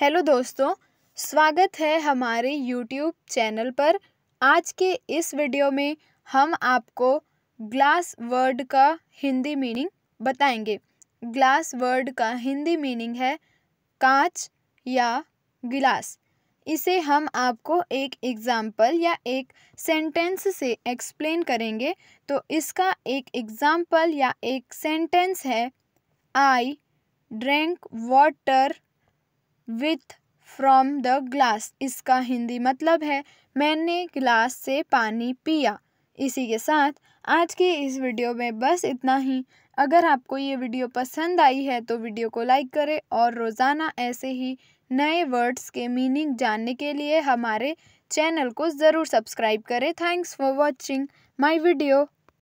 hello दोस्तों स्वागत है हमारे यूट्यूब चैनल पर आज के इस वीडियो में हम आपको ग्लास वर्ड का हिंदी मीनिंग बताएंगे ग्लास वर्ड का हिंदी मीनिंग है कांच या गिलास इसे हम आपको एक एग्ज़ाम्पल या एक सेंटेंस से एक्सप्लेन करेंगे तो इसका एक एग्ज़ाम्पल या एक सेंटेंस है I drink water with from the glass इसका हिंदी मतलब है मैंने ग्लास से पानी पिया इसी के साथ आज की इस वीडियो में बस इतना ही अगर आपको ये वीडियो पसंद आई है तो वीडियो को लाइक करें और रोज़ाना ऐसे ही नए वर्ड्स के मीनिंग जानने के लिए हमारे चैनल को ज़रूर सब्सक्राइब करें thanks for watching my video